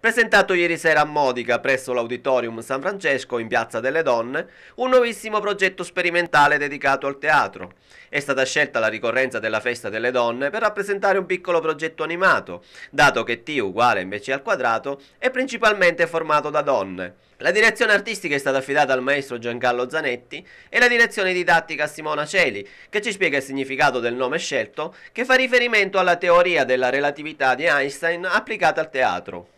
Presentato ieri sera a Modica presso l'Auditorium San Francesco in Piazza delle Donne, un nuovissimo progetto sperimentale dedicato al teatro. È stata scelta la ricorrenza della Festa delle Donne per rappresentare un piccolo progetto animato, dato che T uguale invece al quadrato è principalmente formato da donne. La direzione artistica è stata affidata al maestro Giancarlo Zanetti e la direzione didattica a Simona Celi, che ci spiega il significato del nome scelto, che fa riferimento alla teoria della relatività di Einstein applicata al teatro.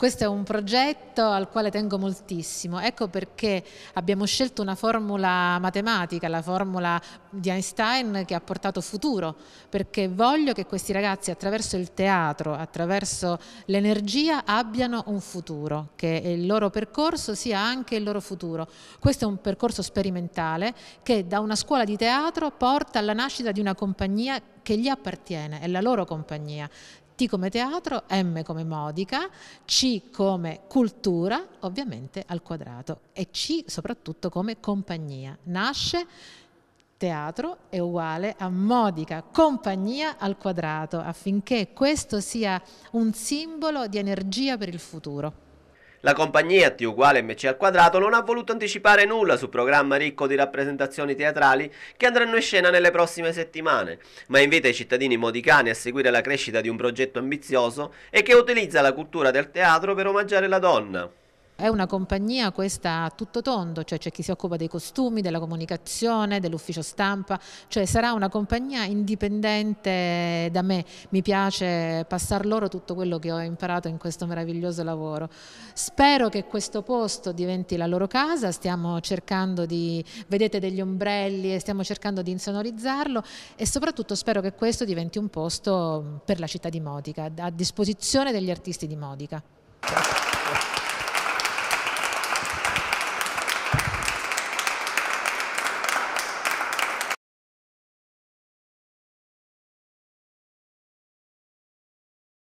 Questo è un progetto al quale tengo moltissimo, ecco perché abbiamo scelto una formula matematica, la formula di Einstein che ha portato futuro, perché voglio che questi ragazzi attraverso il teatro, attraverso l'energia abbiano un futuro, che il loro percorso sia anche il loro futuro. Questo è un percorso sperimentale che da una scuola di teatro porta alla nascita di una compagnia che gli appartiene, è la loro compagnia. T come teatro, M come modica, C come cultura, ovviamente al quadrato e C soprattutto come compagnia. Nasce teatro è uguale a modica compagnia al quadrato affinché questo sia un simbolo di energia per il futuro. La compagnia T uguale MC al quadrato non ha voluto anticipare nulla sul programma ricco di rappresentazioni teatrali che andranno in scena nelle prossime settimane, ma invita i cittadini modicani a seguire la crescita di un progetto ambizioso e che utilizza la cultura del teatro per omaggiare la donna. È una compagnia questa a tutto tondo, cioè c'è chi si occupa dei costumi, della comunicazione, dell'ufficio stampa, cioè sarà una compagnia indipendente da me. Mi piace passar loro tutto quello che ho imparato in questo meraviglioso lavoro. Spero che questo posto diventi la loro casa, stiamo cercando di, vedete degli ombrelli e stiamo cercando di insonorizzarlo e soprattutto spero che questo diventi un posto per la città di Modica, a disposizione degli artisti di Modica.